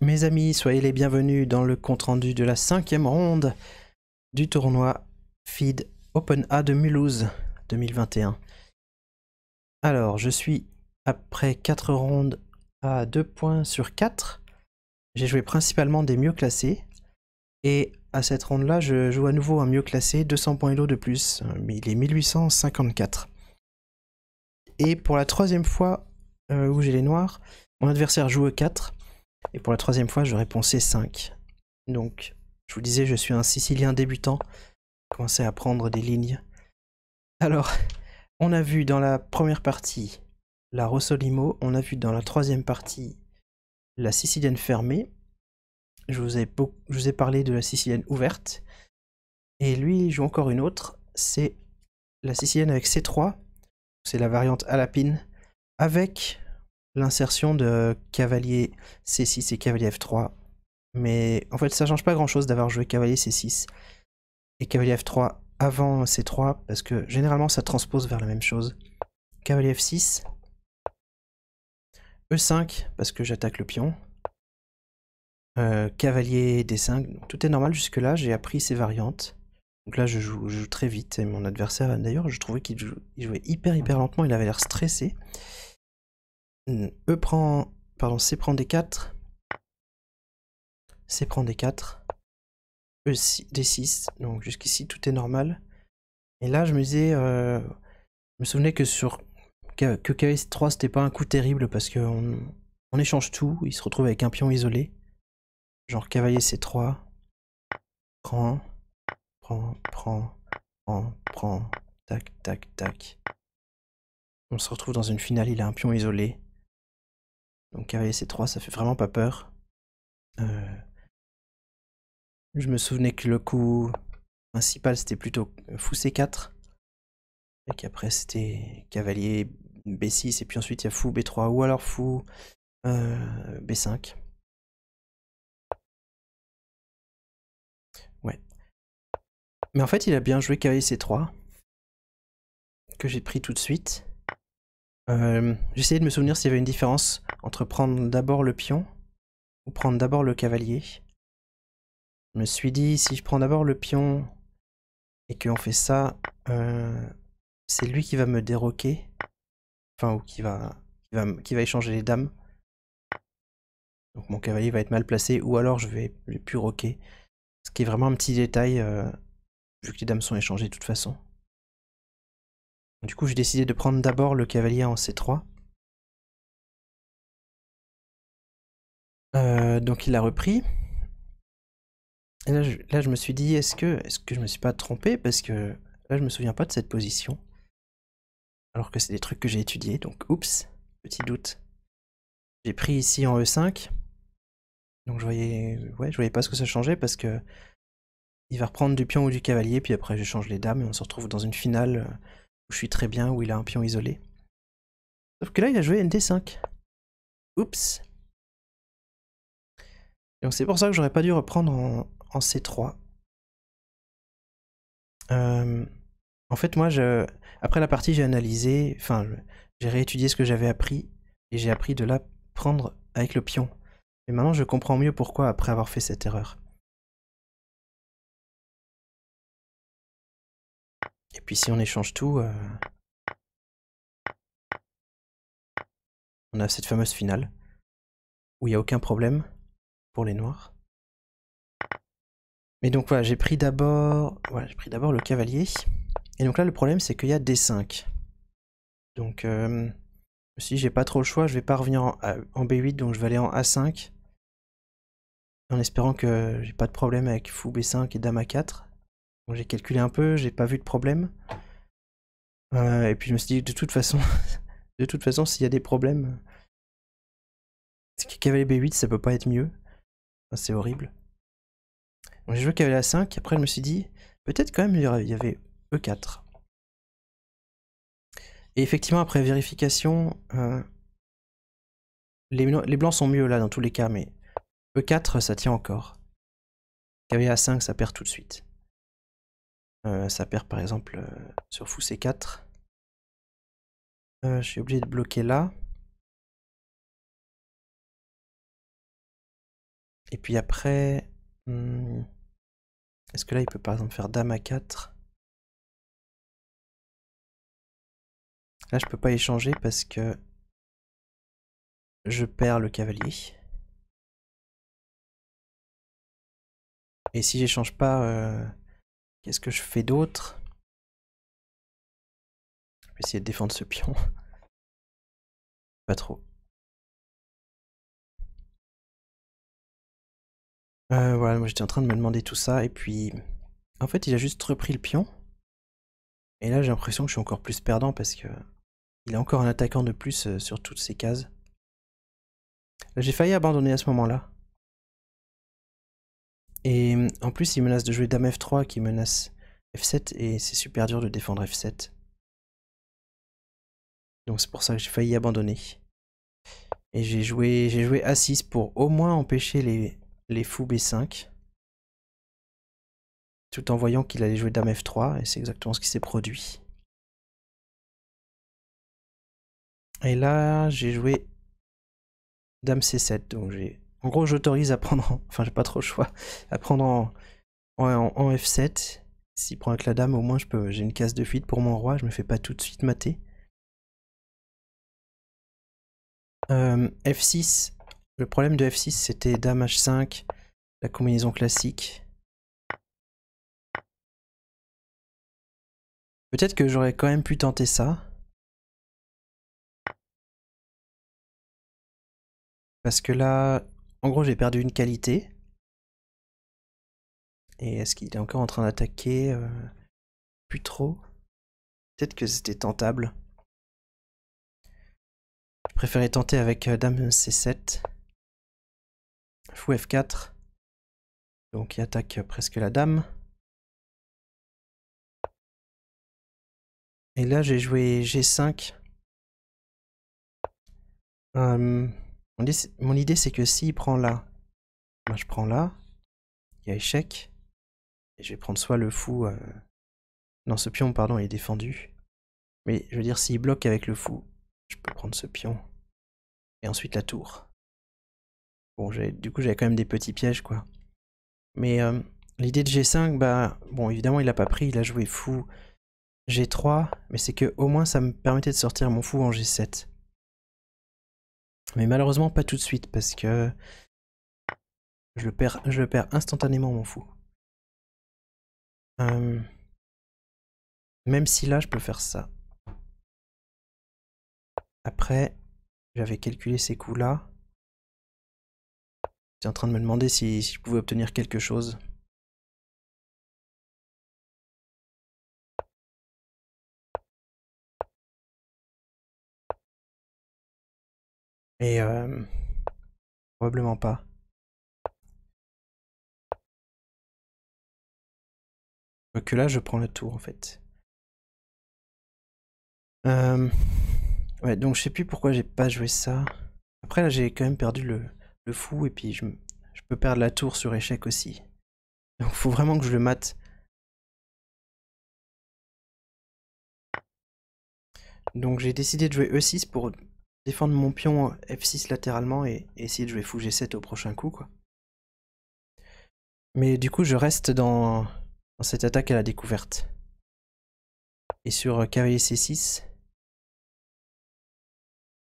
Mes amis, soyez les bienvenus dans le compte-rendu de la cinquième ronde du tournoi FID Open A de Mulhouse 2021. Alors, je suis après 4 rondes à 2 points sur 4. J'ai joué principalement des mieux classés. Et à cette ronde-là, je joue à nouveau un mieux classé, 200 points d'eau de plus. Il est 1854. Et pour la troisième fois euh, où j'ai les noirs, mon adversaire joue 4 et pour la troisième fois, je réponds C5. Donc, je vous disais, je suis un Sicilien débutant. commençais à prendre des lignes. Alors, on a vu dans la première partie la Rossolimo, on a vu dans la troisième partie la Sicilienne fermée. Je vous ai, je vous ai parlé de la Sicilienne ouverte. Et lui, il joue encore une autre, c'est la Sicilienne avec C3, c'est la variante alapine, avec l'insertion de cavalier C6 et cavalier F3. Mais en fait, ça change pas grand chose d'avoir joué cavalier C6 et cavalier F3 avant C3, parce que généralement ça transpose vers la même chose. Cavalier F6, E5, parce que j'attaque le pion. Euh, cavalier D5, tout est normal jusque-là, j'ai appris ces variantes. Donc là, je joue, je joue très vite, et mon adversaire, d'ailleurs, je trouvais qu'il jouait hyper hyper lentement, il avait l'air stressé. E prend... Pardon, C prend D4. C prend D4. E D6. Donc jusqu'ici, tout est normal. Et là, je me disais... Euh, je me souvenais que sur... Que, cavalier c 3 c'était pas un coup terrible parce qu'on on échange tout. Il se retrouve avec un pion isolé. Genre cavalier C3. Prend. Prend, prend, prend, prend. Tac, tac, tac. On se retrouve dans une finale, il a un pion isolé. Donc cavalier c 3, ça fait vraiment pas peur. Euh, je me souvenais que le coup principal c'était plutôt fou C4. Et qu'après c'était cavalier B6 et puis ensuite il y a fou B3 ou alors fou euh, B5. Ouais. Mais en fait il a bien joué cavalier C3. Que j'ai pris tout de suite. Euh, j'essayais de me souvenir s'il y avait une différence entre prendre d'abord le pion ou prendre d'abord le cavalier. Je me suis dit, si je prends d'abord le pion et qu'on fait ça, euh, c'est lui qui va me déroquer. Enfin, ou qui va, qui va, échanger les dames. Donc mon cavalier va être mal placé, ou alors je vais plus roquer. Ce qui est vraiment un petit détail, euh, vu que les dames sont échangées de toute façon. Du coup, j'ai décidé de prendre d'abord le cavalier en C3. Euh, donc il a repris. là je, là, je me suis dit, est-ce que, est -ce que je me suis pas trompé Parce que là, je me souviens pas de cette position. Alors que c'est des trucs que j'ai étudiés, donc oups, petit doute. J'ai pris ici en E5. Donc je voyais, ouais, je voyais pas ce que ça changeait parce que il va reprendre du pion ou du cavalier, puis après je change les dames et on se retrouve dans une finale euh, où je suis très bien, où il a un pion isolé. Sauf que là, il a joué ND5. Oups. Donc c'est pour ça que j'aurais pas dû reprendre en, C3. Euh, en fait, moi, je, après la partie, j'ai analysé, enfin, j'ai réétudié ce que j'avais appris, et j'ai appris de la prendre avec le pion. Et maintenant, je comprends mieux pourquoi après avoir fait cette erreur. Et puis si on échange tout, euh, on a cette fameuse finale, où il n'y a aucun problème les noirs. Mais donc voilà, j'ai pris d'abord voilà, j'ai pris d'abord le cavalier. Et donc là, le problème, c'est qu'il y a D5. Donc, euh, si j'ai pas trop le choix, je vais pas revenir en, B8, donc je vais aller en A5. En espérant que j'ai pas de problème avec fou B5 et dame A4. j'ai calculé un peu, j'ai pas vu de problème. Euh, et puis je me suis dit, de toute façon, de toute façon, s'il y a des problèmes, cavalier B8, ça peut pas être mieux. Ah, c'est horrible. j'ai joué kva 5, après je me suis dit, peut-être quand même il y avait E4. Et effectivement, après vérification, euh, les, blancs sont mieux là dans tous les cas, mais E4 ça tient encore. kva A5 ça perd tout de suite. Euh, ça perd par exemple euh, sur fou C4. je suis obligé de bloquer là. Et puis après... Hmm, est-ce que là, il peut par exemple faire dame à 4 Là, je peux pas échanger parce que je perds le cavalier. Et si j'échange pas, euh, qu'est-ce que je fais d'autre Je vais essayer de défendre ce pion. pas trop. Euh, voilà, moi j'étais en train de me demander tout ça, et puis... En fait, il a juste repris le pion. Et là, j'ai l'impression que je suis encore plus perdant parce que... Il a encore un attaquant de plus euh, sur toutes ces cases. là J'ai failli abandonner à ce moment-là. Et mm, en plus, il menace de jouer Dame F3 qui menace F7 et c'est super dur de défendre F7. Donc c'est pour ça que j'ai failli abandonner. Et j'ai joué, j'ai joué A6 pour au moins empêcher les, les fous B5, tout en voyant qu'il allait jouer Dame F3, et c'est exactement ce qui s'est produit. Et là, j'ai joué Dame C7, donc j'ai... En gros, j'autorise à prendre... Enfin, j'ai pas trop le choix. À prendre en, F7. S'il prend avec la dame, au moins, je peux... j'ai une case de fuite pour mon roi. Je me fais pas tout de suite mater. Euh, F6, le problème de F6, c'était Dame H5, la combinaison classique. Peut-être que j'aurais quand même pu tenter ça. Parce que là, en gros, j'ai perdu une qualité. Et est-ce qu'il est encore en train d'attaquer euh, Plus trop. Peut-être que c'était tentable. Je préférais tenter avec euh, Dame C7. Fou F4. Donc il attaque presque la dame. Et là j'ai joué G5. Euh, mon, idée, c'est que s'il prend là, moi ben, je prends là, il y a échec. Et je vais prendre soit le fou... Euh, non ce pion pardon il est défendu. Mais je veux dire s'il bloque avec le fou, je peux prendre ce pion. Et ensuite la tour. Bon, du coup, j'avais quand même des petits pièges, quoi. Mais euh, l'idée de G5, bah, bon, évidemment, il a pas pris, il a joué fou G3, mais c'est que au moins ça me permettait de sortir mon fou en G7. Mais malheureusement, pas tout de suite, parce que je le perds, je perds instantanément, mon fou. Euh, même si là, je peux faire ça. Après, j'avais calculé ces coups-là. J'étais en train de me demander si, je pouvais obtenir quelque chose. Et euh, probablement pas. Que là, je prends le tour en fait. Euh, ouais, donc je sais plus pourquoi j'ai pas joué ça. Après là, j'ai quand même perdu le fou et puis je, je peux perdre la tour sur échec aussi. Donc faut vraiment que je le mate. Donc j'ai décidé de jouer E6 pour défendre mon pion F6 latéralement et essayer de jouer fou G7 au prochain coup. Quoi. Mais du coup je reste dans, dans cette attaque à la découverte. Et sur euh, carrier C6,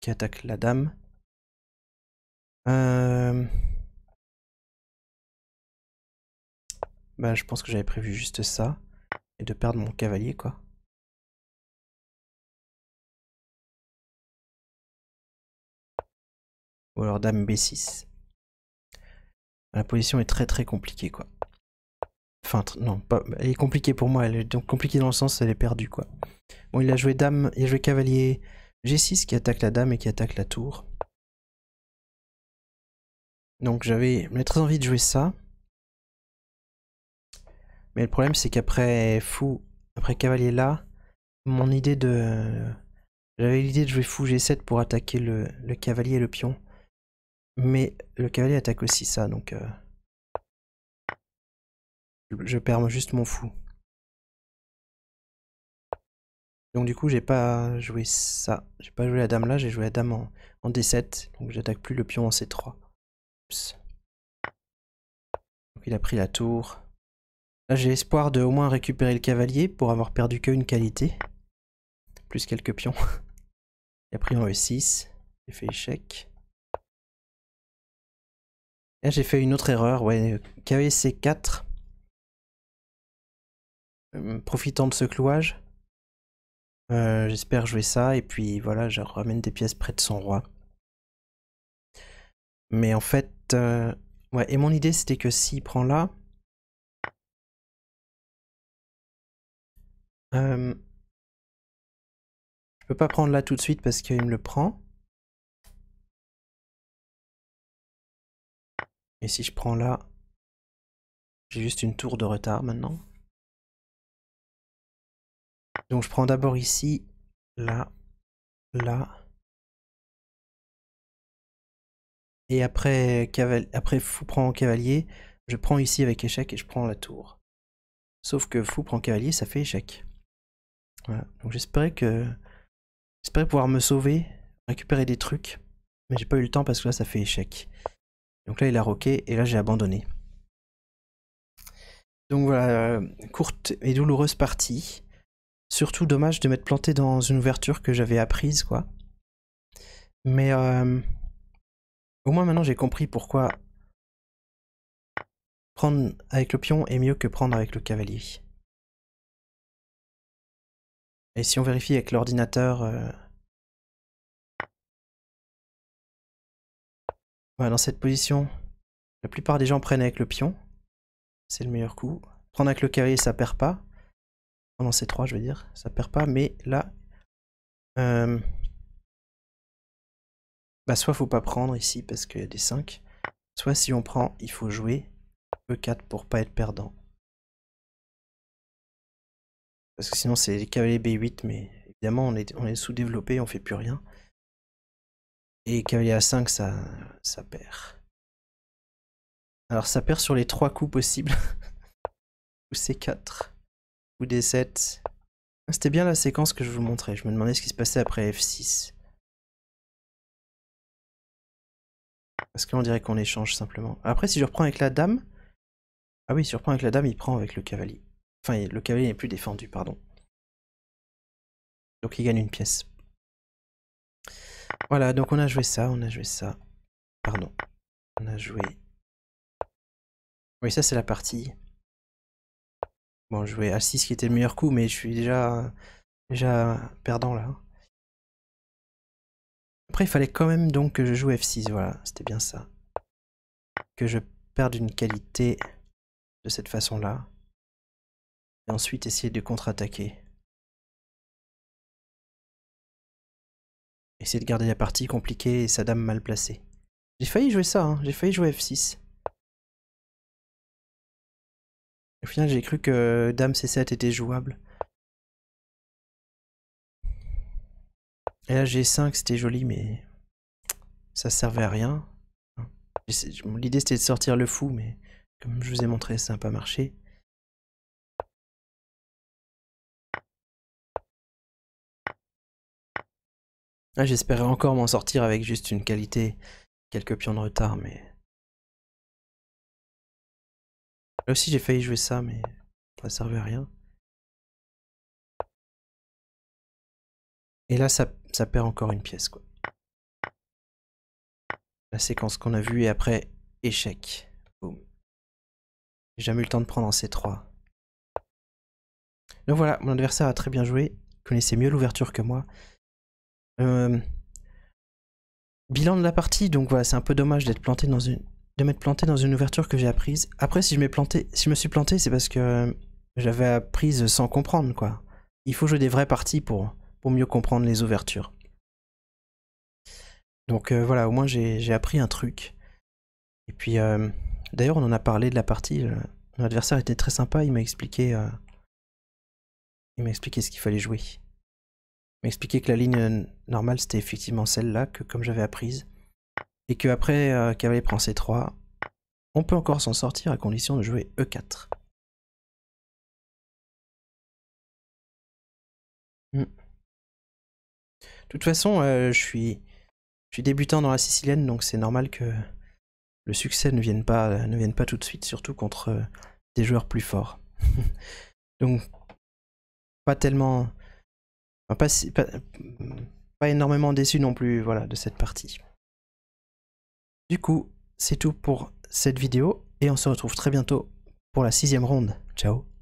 qui attaque la dame, euh, bah, je pense que j'avais prévu juste ça. Et de perdre mon cavalier, quoi. Ou alors dame B6. La position est très très compliquée, quoi. Enfin, non, pas, elle est compliquée pour moi. Elle est donc compliquée dans le sens, elle est perdue, quoi. Bon, il a joué dame, il a joué cavalier G6 qui attaque la dame et qui attaque la tour. Donc j'avais très envie de jouer ça. Mais le problème c'est qu'après fou, après cavalier là, mon idée de... J'avais l'idée de jouer fou G7 pour attaquer le, cavalier et le pion. Mais le cavalier attaque aussi ça, donc... Euh, je perds juste mon fou. Donc du coup j'ai pas joué ça. J'ai pas joué la dame là, j'ai joué la dame en D7. Donc j'attaque plus le pion en C3 il a pris la tour. Là j'ai espoir de au moins récupérer le cavalier pour avoir perdu qu'une qualité. Plus quelques pions. Il a pris en E6. J'ai fait échec. Là j'ai fait une autre erreur. Ouais, 4 e euh, Profitant de ce clouage. Euh, j'espère jouer ça et puis voilà, je ramène des pièces près de son roi. Mais en fait, euh, ouais, et mon idée c'était que s'il prend là, Je euh, je peux pas prendre là tout de suite parce qu'il me le prend. Et si je prends là, j'ai juste une tour de retard maintenant. Donc je prends d'abord ici, là, là. Et après, fou prend cavalier, je prends ici avec échec et je prends la tour. Sauf que fou prend cavalier, ça fait échec. Voilà. Donc j'espérais que... J'espérais pouvoir me sauver, récupérer des trucs. Mais j'ai pas eu le temps parce que là ça fait échec. Donc là il a roqué et là j'ai abandonné. Donc voilà, euh, courte et douloureuse partie. Surtout dommage de m'être planté dans une ouverture que j'avais apprise quoi. Mais... Euh, au moins maintenant j'ai compris pourquoi prendre avec le pion est mieux que prendre avec le cavalier. Et si on vérifie avec l'ordinateur... Voilà, euh, dans cette position, la plupart des gens prennent avec le pion. C'est le meilleur coup. Prendre avec le cavalier, ça perd pas. Pendant ces trois, je veux dire, ça perd pas. Mais là, euh, bah soit faut pas prendre ici parce qu'il y a des 5. Soit si on prend, il faut jouer E4 pour pas être perdant. Parce que sinon c'est les B8, mais évidemment on est, sous-développé, on fait plus rien. Et cavalier A5, ça, ça perd. Alors ça perd sur les 3 coups possibles. ou C4, ou D7. Ah, c'était bien la séquence que je vous montrais, je me demandais ce qui se passait après F6. Parce qu'on dirait qu'on échange simplement. Après, si je reprends avec la dame. Ah oui, si je reprends avec la dame, il prend avec le cavalier. Enfin, le cavalier n'est plus défendu, pardon. Donc il gagne une pièce. Voilà, donc on a joué ça, on a joué ça. Pardon. On a joué. Oui, ça c'est la partie. Bon, joué a 6 qui était le meilleur coup, mais je suis déjà, déjà perdant là. Après, il fallait quand même donc que je joue F6, voilà, c'était bien ça. Que je perde une qualité de cette façon-là. Et ensuite essayer de contre-attaquer. Essayer de garder la partie compliquée et sa dame mal placée. J'ai failli jouer ça, hein, j'ai failli jouer F6. Au final, j'ai cru que Dame C7 était jouable. Et là, G5, c'était joli, mais ça servait à rien. L'idée, c'était de sortir le fou, mais comme je vous ai montré, ça n'a pas marché. Là ah, J'espérais encore m'en sortir avec juste une qualité, quelques pions de retard, mais... Là aussi, j'ai failli jouer ça, mais ça servait à rien. Et là, ça ça perd encore une pièce, quoi. La séquence qu'on a vue et après, échec. J'ai jamais eu le temps de prendre en C3. Donc voilà, mon adversaire a très bien joué. Il connaissait mieux l'ouverture que moi. Euh, bilan de la partie, donc voilà, c'est un peu dommage d'être planté dans une de m'être planté dans une ouverture que j'ai apprise. Après, si je, planté, si je me suis planté, c'est parce que j'avais apprise sans comprendre, quoi. Il faut jouer des vraies parties pour, mieux comprendre les ouvertures. Donc euh, voilà, au moins j'ai appris un truc. Et puis, euh, d'ailleurs, on en a parlé de la partie. Euh, mon adversaire était très sympa, il m'a expliqué. il m'a expliqué ce qu'il fallait jouer. Il m'a expliqué que la ligne normale c'était effectivement celle-là, que comme j'avais apprise. Et que après cavalier prend C3, on peut encore s'en sortir à condition de jouer E4. De toute façon, euh, je, suis, débutant dans la sicilienne, donc c'est normal que le succès ne vienne, pas, euh, ne vienne pas tout de suite, surtout contre euh, des joueurs plus forts. donc, pas tellement... Pas, mm, pas énormément déçu non plus voilà, de cette partie. Du coup, c'est tout pour cette vidéo, et on se retrouve très bientôt pour la sixième ronde. Ciao